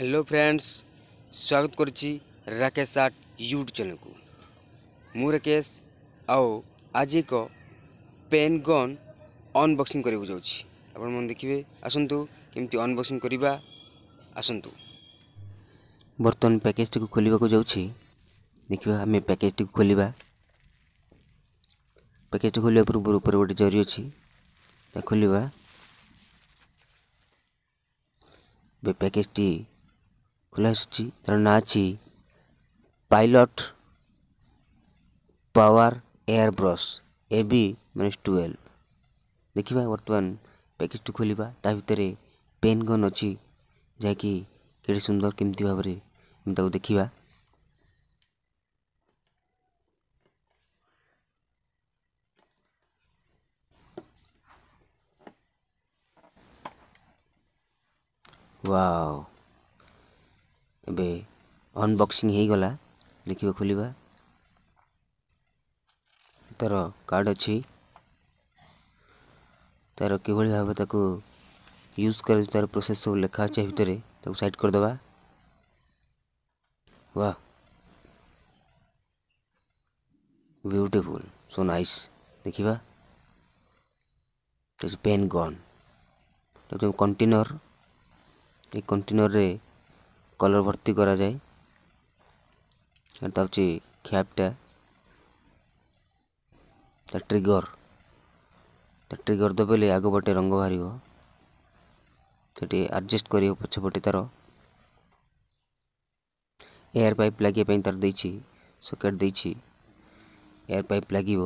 hello friends স্বাগত করছি Rakesh art YouTube ଚ୍ୟାନେଲ୍କୁ ମୁଁ ରାକେଶ ଆଉ ଆଜି ଏକ ପେନ୍ ଗନ୍ ଅନବକ୍ସିଂ କରିବାକୁ ଯାଉଛି ଆପଣମାନେ ଦେଖିବେ ଆସନ୍ତୁ କେମିତି ଅନବକ୍ସିଂ କରିବା ଆସନ୍ତୁ ବର୍ତ୍ତମାନ ପ୍ୟାକେଜ୍ଟିକୁ ଖୋଲିବାକୁ ଯାଉଛି ଦେଖିବା ଆମେ ପ୍ୟାକେଜ୍ଟିକୁ ଖୋଲିବା ପ୍ୟାକେଜ୍ଟି ଖୋଲିବା ପୂର୍ବରୁ ଉପରେ ଗୋଟେ ଜରି ଅଛି ତାକୁ ଖୋଲିବା ଏବେ ପ୍ୟାକେଜ୍ଟି खुलासुची तर ना अच्छी pilot power air brush A B minus twelve देखा बर्तमान पैकेज टू खोल तर पेन गन अच्छी जाकि सुंदर केमती भाव में देखा वाओ ଏବେ ଅନବକ୍ସିଂ ହୋଇଗଲା ଦେଖିବା ଖୋଲିବା ତା'ର କାର୍ଡ଼ ଅଛି ତା'ର କିଭଳି ଭାବେ ତାକୁ ୟୁଜ୍ କରାଯାଉଛି ତା'ର ପ୍ରୋସେସ୍ ସବୁ ଲେଖା ଅଛି ଭିତରେ ତାକୁ ସାଇଡ଼୍ କରିଦେବା ୱାହ ब्यूटिफुल सो नाइस देखा पेन गन कंटेनर ये कंटेनर रे कलर भर्ती करा जाए तो खैपटा ट्रिगर ट्रिगर दबे आग पटे रंग बाहर से आडजस्ट कर पचपटे तार एयर पाइप लगे तार दे सकेट दे एयर पाइप लगे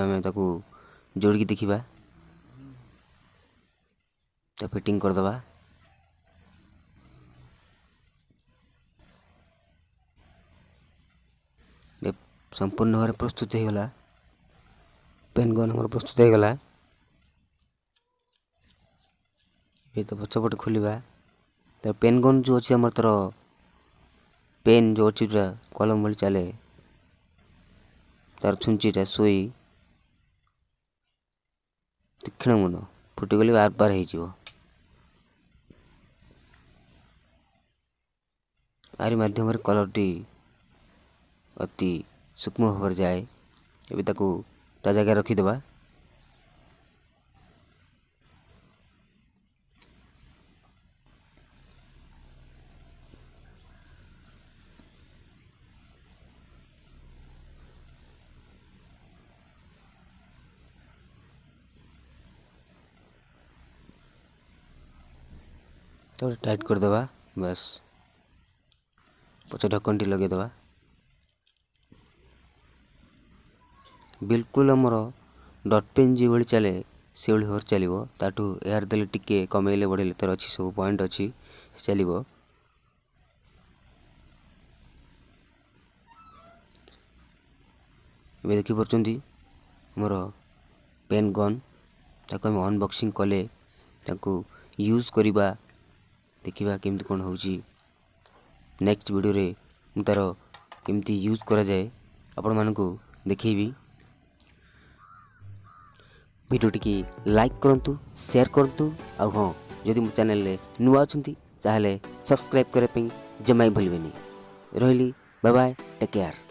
आम जोड़ी देखा तो फिटिंग करदे संपूर्ण भाव प्रस्तुत हो गला पेनगन आम प्रस्तुत हो गला तो पचपट खोल तर पेनगन जो अच्छे आम तर पेन जो अच्छे कलम भले चले तार छुंचीटा सोई तीक्षण मुन फुटिगली बार बार हो आरी मध्यम कलर टी अति सूक्ष्म भाव जाए ये जगह रखिद टाइट करदे बस पचे ढक्कन टी लगेदेबा ବିଲକୁଲ ଆମର ଡଟ୍ ପେନ୍ ଯେଉଁଭଳି ଚାଲେ ସେଇଭଳି ଭାବରେ ଚାଲିବ ତା'ଠୁ ଏହାର ଦେଲେ ଟିକେ କମେଇଲେ ବଢ଼େଇଲେ ତା'ର ଅଛି ସବୁ ପଏଣ୍ଟ ଅଛି ଚାଲିବ ଏବେ ଦେଖିପାରୁଛନ୍ତି ଆମର ପେନ୍ ଗନ୍ ତାକୁ ଆମେ ଅନବକ୍ସିଂ କଲେ ତାକୁ ୟୁଜ୍ କରିବା ଦେଖିବା କେମିତି କ'ଣ ହେଉଛି ନେକ୍ସଟ ଭିଡ଼ିଓରେ ମୁଁ ତା'ର କେମିତି ୟୁଜ୍ କରାଯାଏ ଆପଣମାନଙ୍କୁ ଦେଖେଇବି ভিডিওটিকে লাইক করন্তু সেয়ার করন্তু ଆଉ ହଁ ଯଦି ମୋ ଚ୍ୟାନେଲରେ ନୂଆ ଅଛନ୍ତି ତାହେଲେ ସବସ୍କ୍ରାଇବ୍ କରିବା ପାଇଁ ଜମା ଭୁଲିବେନି ରହିଲି ବାଏ ବାଏ ଟେକ୍ କେୟାର